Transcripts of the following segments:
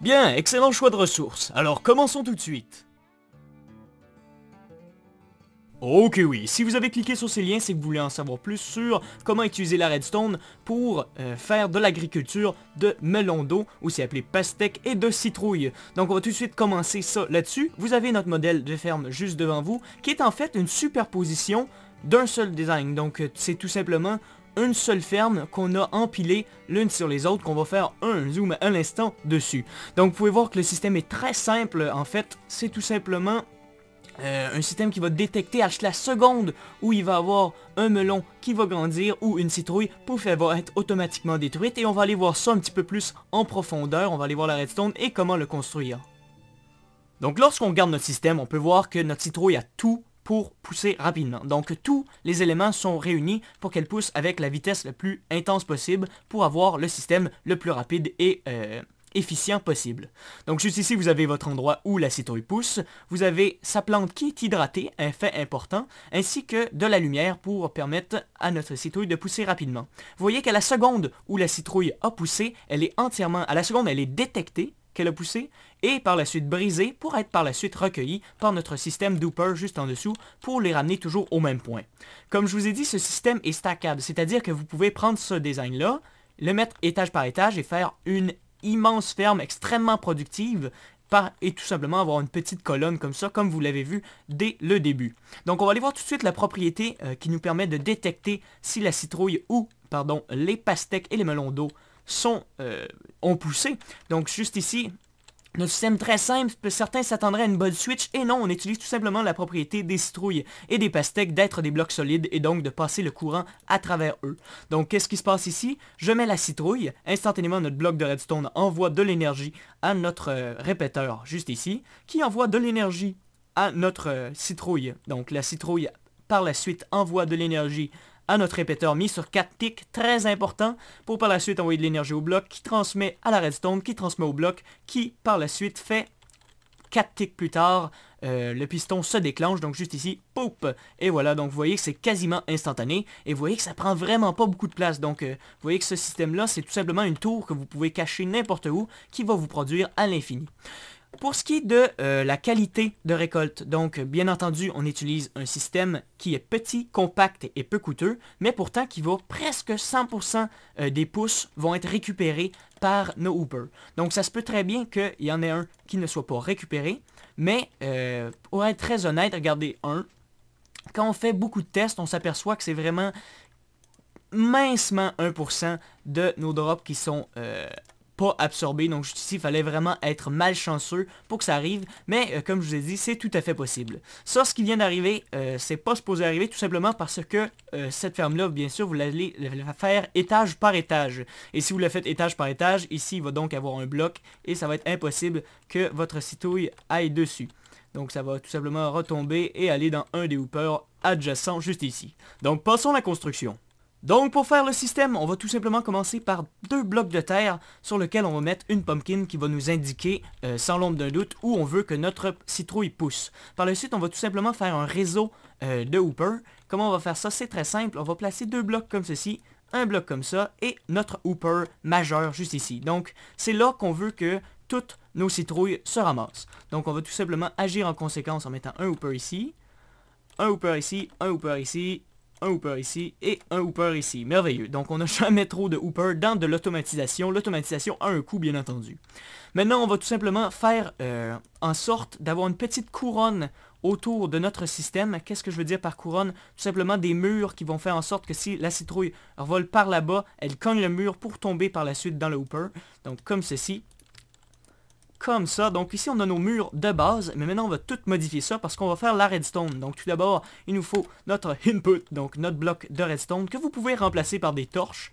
Bien, excellent choix de ressources. Alors commençons tout de suite. Ok oui, si vous avez cliqué sur ces liens, c'est que vous voulez en savoir plus sur comment utiliser la redstone pour euh, faire de l'agriculture de melon d'eau, aussi appelé pastèque, et de citrouille. Donc on va tout de suite commencer ça là-dessus. Vous avez notre modèle de ferme juste devant vous, qui est en fait une superposition d'un seul design. Donc euh, c'est tout simplement une seule ferme qu'on a empilée l'une sur les autres, qu'on va faire un zoom à l'instant dessus. Donc vous pouvez voir que le système est très simple en fait, c'est tout simplement euh, un système qui va détecter à la seconde où il va avoir un melon qui va grandir ou une citrouille, pouf, elle va être automatiquement détruite et on va aller voir ça un petit peu plus en profondeur, on va aller voir la redstone et comment le construire. Donc lorsqu'on regarde notre système, on peut voir que notre citrouille a tout pour pousser rapidement. Donc tous les éléments sont réunis pour qu'elle pousse avec la vitesse la plus intense possible pour avoir le système le plus rapide et euh, efficient possible. Donc juste ici, vous avez votre endroit où la citrouille pousse, vous avez sa plante qui est hydratée, un fait important, ainsi que de la lumière pour permettre à notre citrouille de pousser rapidement. Vous voyez qu'à la seconde où la citrouille a poussé, elle est entièrement, à la seconde elle est détectée, qu'elle a poussé et par la suite brisé pour être par la suite recueilli par notre système Dooper juste en dessous pour les ramener toujours au même point. Comme je vous ai dit, ce système est stackable, c'est-à-dire que vous pouvez prendre ce design-là, le mettre étage par étage et faire une immense ferme extrêmement productive par, et tout simplement avoir une petite colonne comme ça, comme vous l'avez vu dès le début. Donc on va aller voir tout de suite la propriété euh, qui nous permet de détecter si la citrouille ou, pardon, les pastèques et les melons d'eau sont, euh, ont poussé. Donc juste ici, notre système très simple, certains s'attendraient à une bonne switch, et non, on utilise tout simplement la propriété des citrouilles et des pastèques d'être des blocs solides et donc de passer le courant à travers eux. Donc qu'est-ce qui se passe ici Je mets la citrouille, instantanément notre bloc de redstone envoie de l'énergie à notre euh, répéteur, juste ici, qui envoie de l'énergie à notre euh, citrouille. Donc la citrouille par la suite envoie de l'énergie à notre répéteur mis sur 4 tics, très important, pour par la suite envoyer de l'énergie au bloc, qui transmet à la redstone, qui transmet au bloc, qui par la suite fait 4 tics plus tard, euh, le piston se déclenche, donc juste ici, poup Et voilà, donc vous voyez que c'est quasiment instantané, et vous voyez que ça prend vraiment pas beaucoup de place, donc euh, vous voyez que ce système-là, c'est tout simplement une tour que vous pouvez cacher n'importe où, qui va vous produire à l'infini. Pour ce qui est de euh, la qualité de récolte, donc bien entendu, on utilise un système qui est petit, compact et peu coûteux, mais pourtant qui va presque 100% euh, des pousses vont être récupérées par nos hoopers. Donc ça se peut très bien qu'il y en ait un qui ne soit pas récupéré, mais euh, pour être très honnête, regardez un. Quand on fait beaucoup de tests, on s'aperçoit que c'est vraiment mincement 1% de nos drops qui sont pas absorbé. Donc juste ici, il fallait vraiment être malchanceux pour que ça arrive. Mais euh, comme je vous ai dit, c'est tout à fait possible. Ça, ce qui vient d'arriver, euh, c'est pas supposé arriver tout simplement parce que euh, cette ferme-là, bien sûr, vous allez faire étage par étage. Et si vous la faites étage par étage, ici, il va donc avoir un bloc et ça va être impossible que votre citouille aille dessus. Donc ça va tout simplement retomber et aller dans un des hoopers adjacents juste ici. Donc passons à la construction. Donc pour faire le système, on va tout simplement commencer par deux blocs de terre sur lesquels on va mettre une pumpkin qui va nous indiquer, euh, sans l'ombre d'un doute, où on veut que notre citrouille pousse. Par la suite, on va tout simplement faire un réseau euh, de hooper. Comment on va faire ça C'est très simple, on va placer deux blocs comme ceci, un bloc comme ça, et notre hooper majeur juste ici. Donc c'est là qu'on veut que toutes nos citrouilles se ramassent. Donc on va tout simplement agir en conséquence en mettant un hooper ici, un hooper ici, un hooper ici, un hooper ici et un hooper ici. Merveilleux. Donc on n'a jamais trop de hooper dans de l'automatisation. L'automatisation a un coût bien entendu. Maintenant on va tout simplement faire euh, en sorte d'avoir une petite couronne autour de notre système. Qu'est-ce que je veux dire par couronne Tout simplement des murs qui vont faire en sorte que si la citrouille vole par là-bas, elle cogne le mur pour tomber par la suite dans le hooper. Donc comme ceci comme ça. Donc ici, on a nos murs de base, mais maintenant, on va tout modifier ça parce qu'on va faire la redstone. Donc tout d'abord, il nous faut notre input, donc notre bloc de redstone, que vous pouvez remplacer par des torches.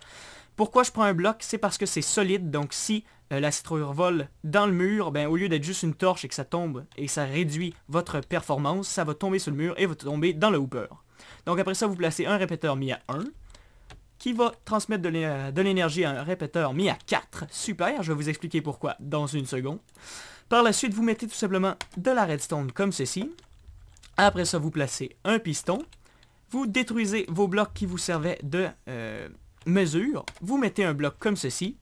Pourquoi je prends un bloc C'est parce que c'est solide, donc si euh, la citrouille vole dans le mur, ben, au lieu d'être juste une torche et que ça tombe et ça réduit votre performance, ça va tomber sur le mur et va tomber dans le hooper. Donc après ça, vous placez un répéteur mis à 1 qui va transmettre de l'énergie à un répéteur mis à 4. Super, je vais vous expliquer pourquoi dans une seconde. Par la suite, vous mettez tout simplement de la redstone comme ceci. Après ça, vous placez un piston. Vous détruisez vos blocs qui vous servaient de euh, mesure. Vous mettez un bloc comme ceci.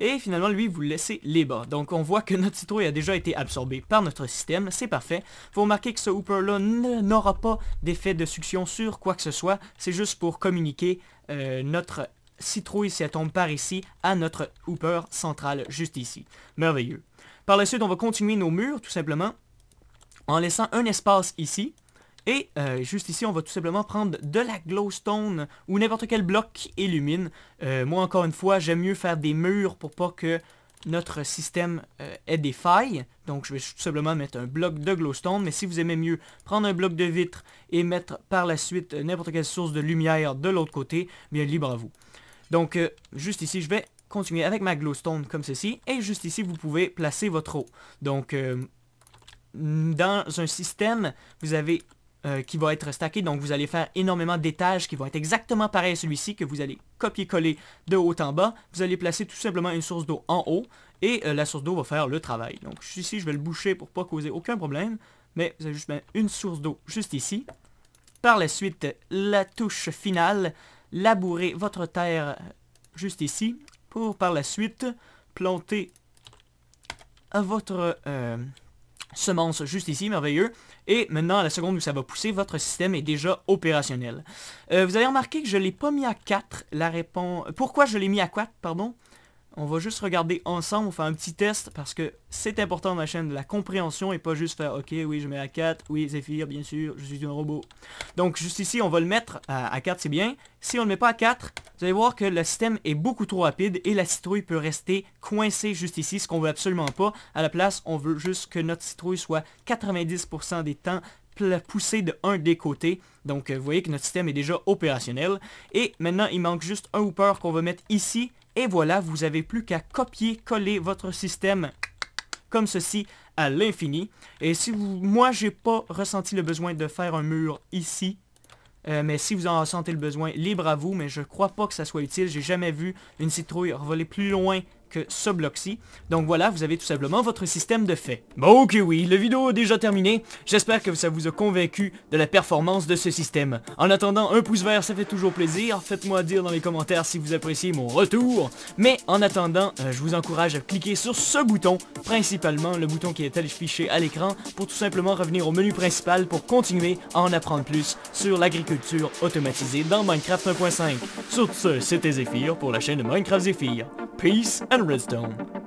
Et finalement, lui, vous le laissez libre. Donc, on voit que notre citrouille a déjà été absorbée par notre système. C'est parfait. Vous remarquez que ce Hooper-là n'aura pas d'effet de succion sur quoi que ce soit. C'est juste pour communiquer euh, notre citrouille, si elle tombe par ici, à notre Hooper central, juste ici. Merveilleux. Par la suite, on va continuer nos murs, tout simplement, en laissant un espace ici. Et euh, juste ici, on va tout simplement prendre de la glowstone ou n'importe quel bloc qui illumine. Euh, moi, encore une fois, j'aime mieux faire des murs pour pas que notre système euh, ait des failles. Donc, je vais tout simplement mettre un bloc de glowstone. Mais si vous aimez mieux prendre un bloc de vitre et mettre par la suite n'importe quelle source de lumière de l'autre côté, bien libre à vous. Donc, juste ici, je vais continuer avec ma glowstone comme ceci. Et juste ici, vous pouvez placer votre eau. Donc dans un système, vous avez euh, qui va être stacké. Donc, vous allez faire énormément d'étages qui vont être exactement pareils à celui-ci, que vous allez copier-coller de haut en bas. Vous allez placer tout simplement une source d'eau en haut, et euh, la source d'eau va faire le travail. Donc, ici, je vais le boucher pour pas causer aucun problème, mais vous avez juste une source d'eau juste ici. Par la suite, la touche finale, labourer votre terre juste ici, pour par la suite planter votre... Euh, semence juste ici, merveilleux. Et maintenant, à la seconde où ça va pousser, votre système est déjà opérationnel. Euh, vous avez remarqué que je ne l'ai pas mis à 4, la réponse... Pourquoi je l'ai mis à 4, pardon on va juste regarder ensemble, on un petit test parce que c'est important dans ma chaîne, de la compréhension et pas juste faire ok oui je mets à 4, oui Zephyr bien sûr, je suis un robot. Donc juste ici on va le mettre à, 4 c'est bien. Si on ne le met pas à 4, vous allez voir que le système est beaucoup trop rapide et la citrouille peut rester coincée juste ici, ce qu'on veut absolument pas. À la place on veut juste que notre citrouille soit 90% des temps poussée de un des côtés. Donc euh, vous voyez que notre système est déjà opérationnel. Et maintenant il manque juste un hooper qu'on va mettre ici et voilà, vous avez plus qu'à copier-coller votre système comme ceci à l'infini. Et si vous, moi, j'ai pas ressenti le besoin de faire un mur ici. Euh, mais si vous en ressentez le besoin, libre à vous. Mais je crois pas que ça soit utile. J'ai jamais vu une citrouille voler plus loin bloc-ci. Donc voilà, vous avez tout simplement votre système de fait. Bon, ok oui, la vidéo est déjà terminée. J'espère que ça vous a convaincu de la performance de ce système. En attendant, un pouce vert, ça fait toujours plaisir. Faites-moi dire dans les commentaires si vous appréciez mon retour. Mais en attendant, euh, je vous encourage à cliquer sur ce bouton, principalement le bouton qui est affiché à l'écran, pour tout simplement revenir au menu principal pour continuer à en apprendre plus sur l'agriculture automatisée dans Minecraft 1.5. Sur ce, c'était Zephyr pour la chaîne de Minecraft Zephyr. Peace and redstone.